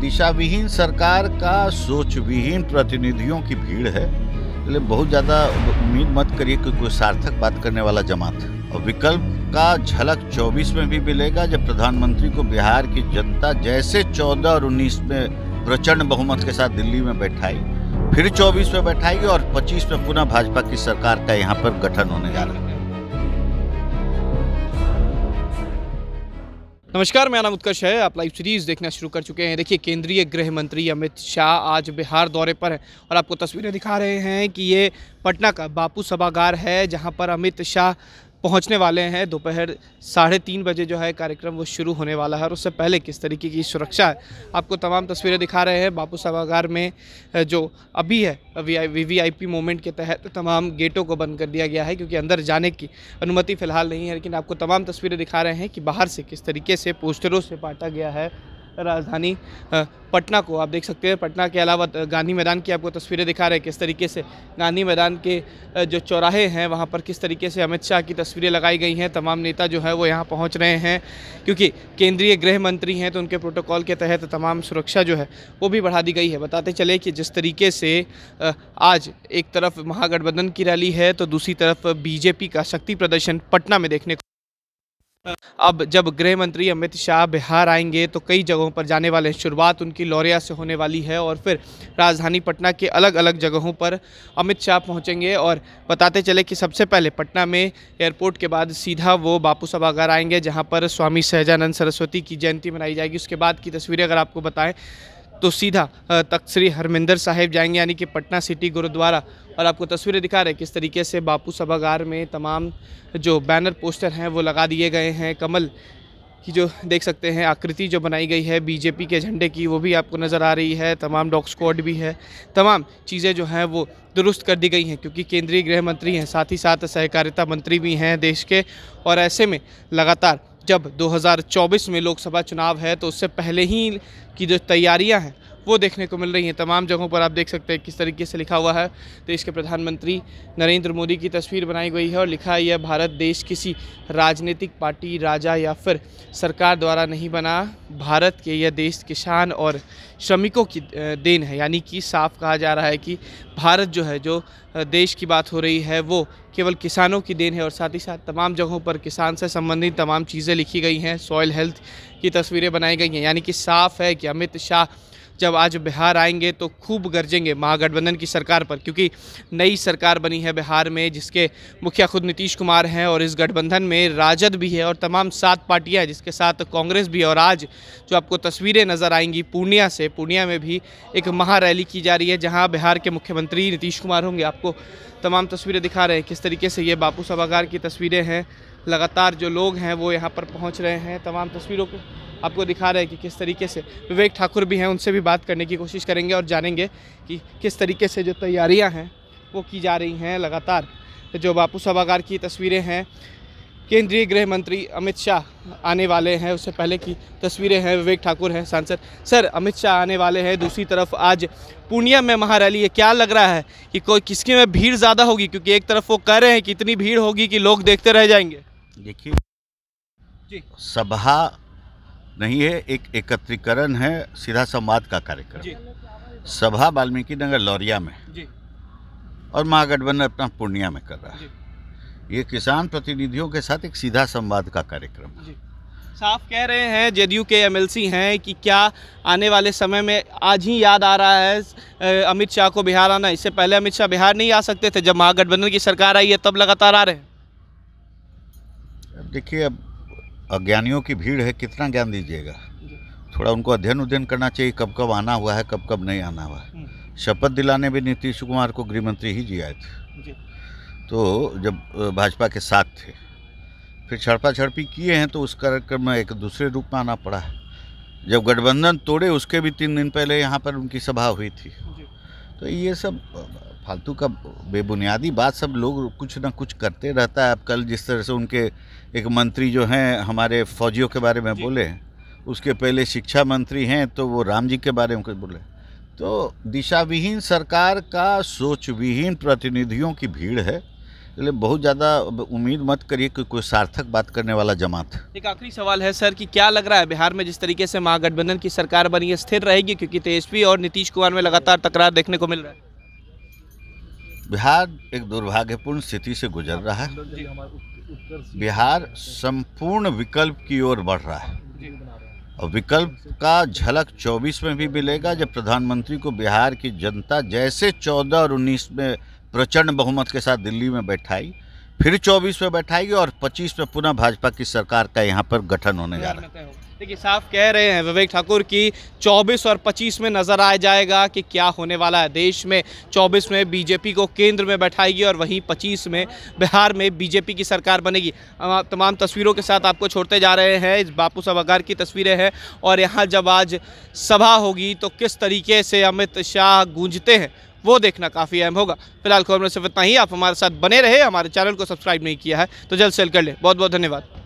दिशा विहीन सरकार का सोच विहीन प्रतिनिधियों की भीड़ है इसलिए बहुत ज़्यादा उम्मीद मत करिए कि कोई सार्थक बात करने वाला जमात और विकल्प का झलक 24 में भी मिलेगा जब प्रधानमंत्री को बिहार की जनता जैसे 14 और 19 में प्रचंड बहुमत के साथ दिल्ली में बैठाई फिर 24 में बैठाएगी और 25 में पुनः भाजपा की सरकार का यहाँ पर गठन होने जा रहा है नमस्कार मेरा नाम उत्कर्ष है आप लाइव सीरीज़ देखना शुरू कर चुके हैं देखिए केंद्रीय गृह मंत्री अमित शाह आज बिहार दौरे पर हैं और आपको तस्वीरें दिखा रहे हैं कि ये पटना का बापू सभागार है जहां पर अमित शाह पहुंचने वाले हैं दोपहर साढ़े तीन बजे जो है कार्यक्रम वो शुरू होने वाला है और उससे पहले किस तरीके की सुरक्षा है आपको तमाम तस्वीरें दिखा रहे हैं बापू सभागार में जो अभी है वी वी आई पी के तहत तमाम गेटों को बंद कर दिया गया है क्योंकि अंदर जाने की अनुमति फ़िलहाल नहीं है लेकिन आपको तमाम तस्वीरें दिखा रहे हैं कि बाहर से किस तरीके से पोस्टरों से बांटा गया है राजधानी पटना को आप देख सकते हैं पटना के अलावा गांधी मैदान की आपको तस्वीरें दिखा रहे हैं किस तरीके से गांधी मैदान के जो चौराहे हैं वहाँ पर किस तरीके से अमित शाह की तस्वीरें लगाई गई हैं तमाम नेता जो है वो यहाँ पहुँच रहे हैं क्योंकि केंद्रीय गृह मंत्री हैं तो उनके प्रोटोकॉल के तहत तमाम सुरक्षा जो है वो भी बढ़ा दी गई है बताते चले कि जिस तरीके से आज एक तरफ महागठबंधन की रैली है तो दूसरी तरफ बीजेपी का शक्ति प्रदर्शन पटना में देखने को अब जब गृह मंत्री अमित शाह बिहार आएंगे तो कई जगहों पर जाने वाले हैं शुरुआत उनकी लौरिया से होने वाली है और फिर राजधानी पटना के अलग अलग जगहों पर अमित शाह पहुंचेंगे और बताते चले कि सबसे पहले पटना में एयरपोर्ट के बाद सीधा वो बापू सभागार आएंगे जहाँ पर स्वामी सहजानंद सरस्वती की जयंती मनाई जाएगी उसके बाद की तस्वीरें अगर आपको बताएँ तो सीधा तख्त श्री हरमिंदर साहिब जाएंगे यानी कि पटना सिटी गुरुद्वारा और आपको तस्वीरें दिखा रहे हैं किस तरीके से बापू सभागार में तमाम जो बैनर पोस्टर हैं वो लगा दिए गए हैं कमल की जो देख सकते हैं आकृति जो बनाई गई है बीजेपी के झंडे की वो भी आपको नज़र आ रही है तमाम डॉग स्क्वाड भी है तमाम चीज़ें जो हैं वो दुरुस्त कर दी गई हैं क्योंकि केंद्रीय गृह मंत्री हैं साथ ही साथ सहकारिता मंत्री भी हैं देश के और ऐसे में लगातार जब 2024 में लोकसभा चुनाव है तो उससे पहले ही की जो तैयारियां हैं वो देखने को मिल रही हैं तमाम जगहों पर आप देख सकते हैं किस तरीके से लिखा हुआ है देश तो के प्रधानमंत्री नरेंद्र मोदी की तस्वीर बनाई गई है और लिखा है यह भारत देश किसी राजनीतिक पार्टी राजा या फिर सरकार द्वारा नहीं बना भारत के यह देश किसान और श्रमिकों की देन है यानी कि साफ कहा जा रहा है कि भारत जो है जो देश की बात हो रही है वो केवल किसानों की देन है और साथ ही साथ तमाम जगहों पर किसान से संबंधित तमाम चीज़ें लिखी गई हैं सॉयल हेल्थ की तस्वीरें बनाई गई हैं यानी कि साफ़ है कि अमित शाह जब आज बिहार आएंगे तो खूब गरजेंगे महागठबंधन की सरकार पर क्योंकि नई सरकार बनी है बिहार में जिसके मुखिया खुद नीतीश कुमार हैं और इस गठबंधन में राजद भी है और तमाम सात पार्टियाँ हैं जिसके साथ कांग्रेस भी और आज जो आपको तस्वीरें नज़र आएंगी पूर्णिया से पूर्णिया में भी एक महारैली की जा रही है जहाँ बिहार के मुख्यमंत्री नीतीश कुमार होंगे आपको तमाम तस्वीरें दिखा रहे हैं किस तरीके से ये बापू सभागार की तस्वीरें हैं लगातार जो लोग हैं वो यहाँ पर पहुँच रहे हैं तमाम तस्वीरों को आपको दिखा रहे हैं कि किस तरीके से विवेक ठाकुर भी हैं उनसे भी बात करने की कोशिश करेंगे और जानेंगे कि किस तरीके से जो तैयारियां हैं वो की जा रही हैं लगातार जो बापू सभागार की तस्वीरें हैं केंद्रीय गृह मंत्री अमित शाह आने वाले हैं उससे पहले की तस्वीरें हैं विवेक ठाकुर हैं सांसद सर अमित शाह आने वाले हैं दूसरी तरफ आज पूर्णिया में महारैली है क्या लग रहा है कि कोई किसके में भीड़ ज़्यादा होगी क्योंकि एक तरफ वो कह रहे हैं कि इतनी भीड़ होगी कि लोग देखते रह जाएंगे देखिए जी सभा नहीं है एक एकत्रीकरण है सीधा संवाद का कार्यक्रम सभा वाल्मीकि नगर लौरिया में और महागठबंधन अपना पूर्णिया में कर रहा है ये किसान प्रतिनिधियों के साथ एक सीधा संवाद का कार्यक्रम है साफ कह रहे हैं जेडीयू के एमएलसी हैं कि क्या आने वाले समय में आज ही याद आ रहा है अमित शाह को बिहार आना इससे पहले अमित शाह बिहार नहीं आ सकते थे जब महागठबंधन की सरकार आई है तब लगातार आ रहे हैं देखिए अब अज्ञानियों की भीड़ है कितना ज्ञान दीजिएगा थोड़ा उनको अध्ययन उध्ययन करना चाहिए कब कब आना हुआ है कब कब नहीं आना हुआ है हम्म। शपथ दिलाने भी नीतीश कुमार को गृहमंत्री ही जी आए थे तो जब भाजपा के साथ थे फिर छड़पा छड़पी किए हैं तो उस कार्यक्रम में एक दूसरे रूप में आना पड़ा है जब गठबंधन तोड़े उसके भी तीन दिन पहले यहाँ पर उनकी सभा हुई थी तो ये सब फालतू का बेबुनियादी बात सब लोग कुछ ना कुछ करते रहता है अब कल जिस तरह से उनके एक मंत्री जो हैं हमारे फौजियों के बारे में बोले उसके पहले शिक्षा मंत्री हैं तो वो राम जी के बारे में कुछ बोले तो दिशाविहीन सरकार का सोच विहीन प्रतिनिधियों की भीड़ है इसलिए बहुत ज़्यादा उम्मीद मत करिए कि कोई सार्थक बात करने वाला जमात एक आखिरी सवाल है सर कि क्या लग रहा है बिहार में जिस तरीके से महागठबंधन की सरकार बनी है स्थिर रहेगी क्योंकि तेजस्वी और नीतीश कुमार में लगातार तकरार देखने को मिल रहा है बिहार एक दुर्भाग्यपूर्ण स्थिति से गुजर रहा है बिहार संपूर्ण विकल्प की ओर बढ़ रहा है और विकल्प का झलक 24 में भी मिलेगा जब प्रधानमंत्री को बिहार की जनता जैसे 14 और 19 में प्रचंड बहुमत के साथ दिल्ली में बैठाई फिर 24 में बैठाएगी और 25 में पुनः भाजपा की सरकार का यहाँ पर गठन होने जा रहा है देखिए साफ कह रहे हैं विवेक ठाकुर कि 24 और 25 में नज़र आ जाएगा कि क्या होने वाला है देश में 24 में बीजेपी को केंद्र में बैठाएगी और वहीं 25 में बिहार में बीजेपी की सरकार बनेगी तमाम तस्वीरों के साथ आपको छोड़ते जा रहे हैं इस बापू सभागार की तस्वीरें हैं और यहाँ जब आज सभा होगी तो किस तरीके से अमित शाह गूंजते हैं वो देखना काफ़ी अहम होगा फिलहाल खबर में सिर्फ इतना ही आप हमारे साथ बने रहे हमारे चैनल को सब्सक्राइब नहीं किया है तो जल्द सेल कर लें बहुत बहुत धन्यवाद